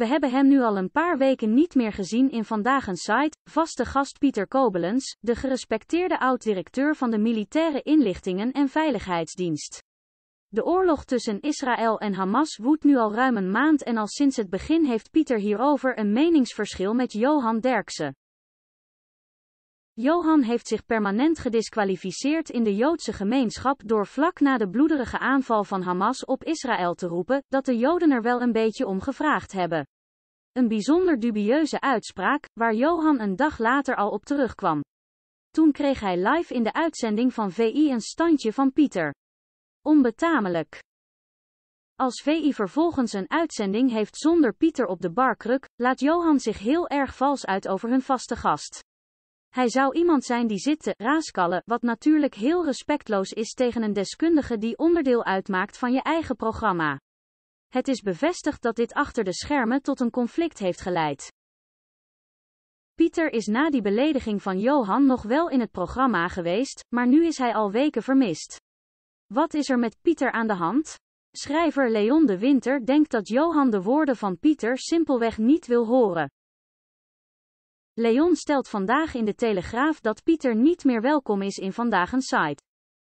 We hebben hem nu al een paar weken niet meer gezien in vandaag een site. Vaste gast Pieter Kobelens, de gerespecteerde oud-directeur van de Militaire Inlichtingen en Veiligheidsdienst. De oorlog tussen Israël en Hamas woedt nu al ruim een maand en al sinds het begin heeft Pieter hierover een meningsverschil met Johan Derksen. Johan heeft zich permanent gedisqualificeerd in de Joodse gemeenschap door vlak na de bloederige aanval van Hamas op Israël te roepen dat de Joden er wel een beetje om gevraagd hebben. Een bijzonder dubieuze uitspraak, waar Johan een dag later al op terugkwam. Toen kreeg hij live in de uitzending van VI een standje van Pieter. Onbetamelijk. Als VI vervolgens een uitzending heeft zonder Pieter op de barkruk, laat Johan zich heel erg vals uit over hun vaste gast. Hij zou iemand zijn die zit te raaskallen, wat natuurlijk heel respectloos is tegen een deskundige die onderdeel uitmaakt van je eigen programma. Het is bevestigd dat dit achter de schermen tot een conflict heeft geleid. Pieter is na die belediging van Johan nog wel in het programma geweest, maar nu is hij al weken vermist. Wat is er met Pieter aan de hand? Schrijver Leon de Winter denkt dat Johan de woorden van Pieter simpelweg niet wil horen. Leon stelt vandaag in de Telegraaf dat Pieter niet meer welkom is in vandaag een site.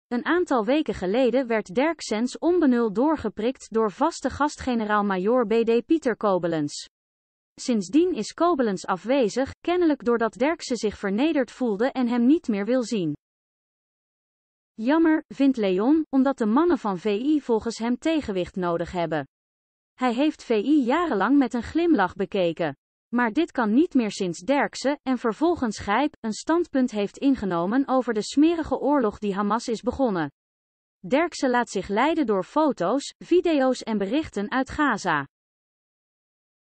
Een aantal weken geleden werd Derksens onbenul doorgeprikt door vaste gastgeneraal-majoor BD Pieter Kobelens. Sindsdien is Kobelens afwezig, kennelijk doordat Derksen zich vernederd voelde en hem niet meer wil zien. Jammer, vindt Leon, omdat de mannen van VI volgens hem tegenwicht nodig hebben. Hij heeft VI jarenlang met een glimlach bekeken. Maar dit kan niet meer sinds Derksen, en vervolgens Gijp een standpunt heeft ingenomen over de smerige oorlog die Hamas is begonnen. Derksen laat zich leiden door foto's, video's en berichten uit Gaza.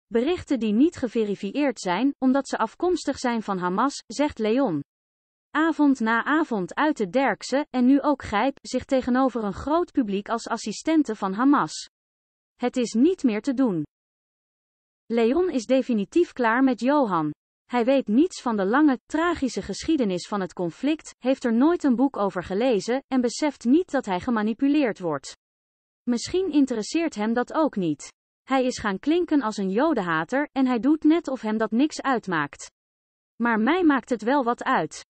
Berichten die niet geverifieerd zijn, omdat ze afkomstig zijn van Hamas, zegt Leon. Avond na avond uit de Derkse, en nu ook Gijp zich tegenover een groot publiek als assistenten van Hamas. Het is niet meer te doen. Leon is definitief klaar met Johan. Hij weet niets van de lange, tragische geschiedenis van het conflict, heeft er nooit een boek over gelezen en beseft niet dat hij gemanipuleerd wordt. Misschien interesseert hem dat ook niet. Hij is gaan klinken als een jodenhater en hij doet net of hem dat niks uitmaakt. Maar mij maakt het wel wat uit.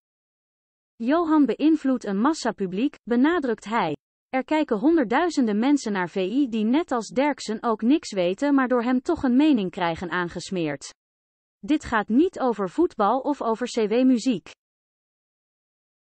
Johan beïnvloedt een massapubliek, benadrukt hij. Er kijken honderdduizenden mensen naar VI die net als Derksen ook niks weten, maar door hem toch een mening krijgen aangesmeerd. Dit gaat niet over voetbal of over CW-muziek.